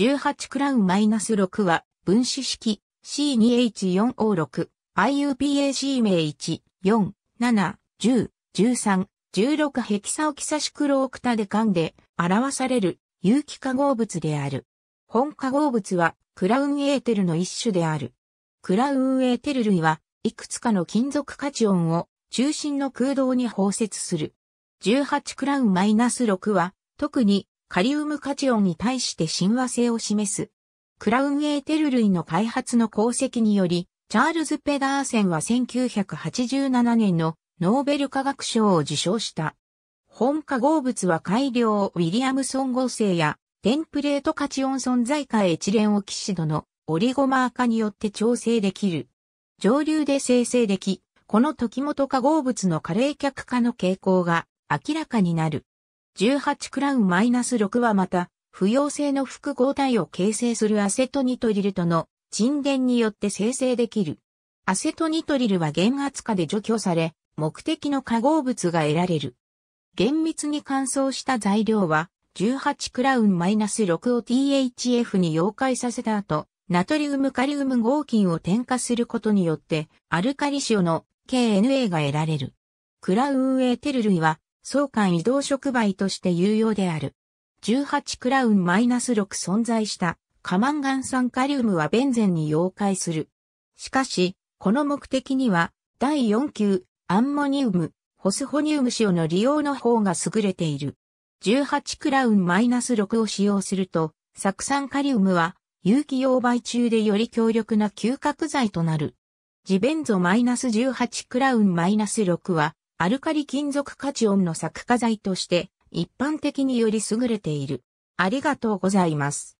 18クラウンマイナス -6 は分子式 C2H4O6、IUPAC 名1、4、7、10、13、16ヘキサオキサシクロオクタデカンで表される有機化合物である。本化合物はクラウンエーテルの一種である。クラウンエーテル類はいくつかの金属価値音を中心の空洞に包摂する。18クラウン -6 は特にカリウムカチオンに対して親和性を示す。クラウンエーテル類の開発の功績により、チャールズ・ペダーセンは1987年のノーベル化学賞を受賞した。本化合物は改良ウィリアムソン合成やテンプレートカチオン存在化エチレンオキシドのオリゴマー化によって調整できる。上流で生成でき、この時元化合物の過冷却化の傾向が明らかになる。18クラウンマイナス -6 はまた、不溶性の複合体を形成するアセトニトリルとの沈殿によって生成できる。アセトニトリルは減圧化で除去され、目的の化合物が得られる。厳密に乾燥した材料は、18クラウンマイナス -6 を THF に溶解させた後、ナトリウムカリウム合金を添加することによって、アルカリ塩の KNA が得られる。クラウンエーテル類は、相関移動触媒として有用である。18クラウンマイナス -6 存在したカマンガン酸カリウムはベンゼンに溶解する。しかし、この目的には第4級アンモニウム、ホスホニウム塩の利用の方が優れている。18クラウンマイナス -6 を使用すると、酢酸カリウムは有機溶媒中でより強力な吸覚剤となる。ジベンゾマイナス -18 クラウンマイナス -6 はアルカリ金属価値音の作家剤として一般的により優れている。ありがとうございます。